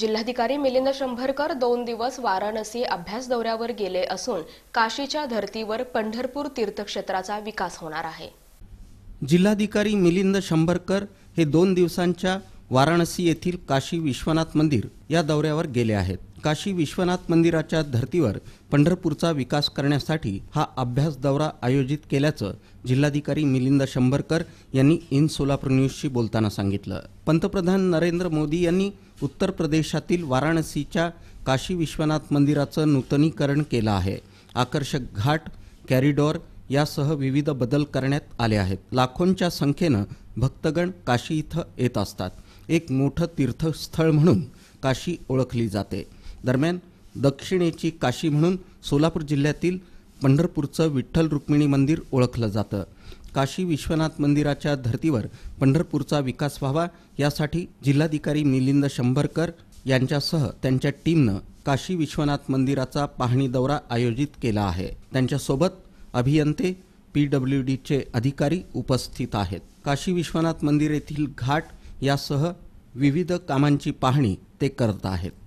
जिल्हाधिकारी मिलिंद शंभरकर दोन दिवस वाराणसी अभ्यास दौऱ्यावर गेले असून काशीच्या धर्तीवर पंढरपूर तीर्थक्षेत्राचा विकास होणार आहे जिल्हाधिकारी मिलिंद शंभरकर हे दोन दिवसांच्या वाराणसी येथील काशी विश्वनाथ मंदिर या दौऱ्यावर गेले आहेत काशी विश्वनाथ मंदिराच्या धर्तीवर पंढरपूरचा विकास करण्यासाठी हा अभ्यास दौरा आयोजित केल्याचं जिल्हाधिकारी मिलिंद शंभरकर यांनी इन सोलापूर न्यूजशी बोलताना सांगितलं पंतप्रधान नरेंद्र मोदी यांनी उत्तर प्रदेशातील वाराणसीच्या काशी विश्वनाथ मंदिराचं नूतनीकरण केलं आहे आकर्षक घाट कॅरिडॉर यासह विविध बदल करण्यात आले आहेत लाखोंच्या संख्येनं भक्तगण काशी इथं येत असतात एक मोठं तीर्थस्थळ म्हणून काशी ओळखली जाते दरम्यान दक्षिणेची काशी म्हणून सोलापूर जिल्ह्यातील पंढरपूरचं विठ्ठल रुक्मिणी मंदिर ओळखलं जातं काशी विश्वनाथ मंदिराच्या धर्तीवर पंढरपूरचा विकास व्हावा यासाठी जिल्हाधिकारी मिलिंद शंभरकर यांच्यासह त्यांच्या टीमनं काशी विश्वनाथ मंदिराचा पाहणी दौरा आयोजित केला आहे त्यांच्यासोबत अभियंते पी डब्ल्यू डीचे अधिकारी उपस्थित आहेत काशी विश्वनाथ मंदिर येथील घाट यासह विविध कामांची पाहणी ते करत आहेत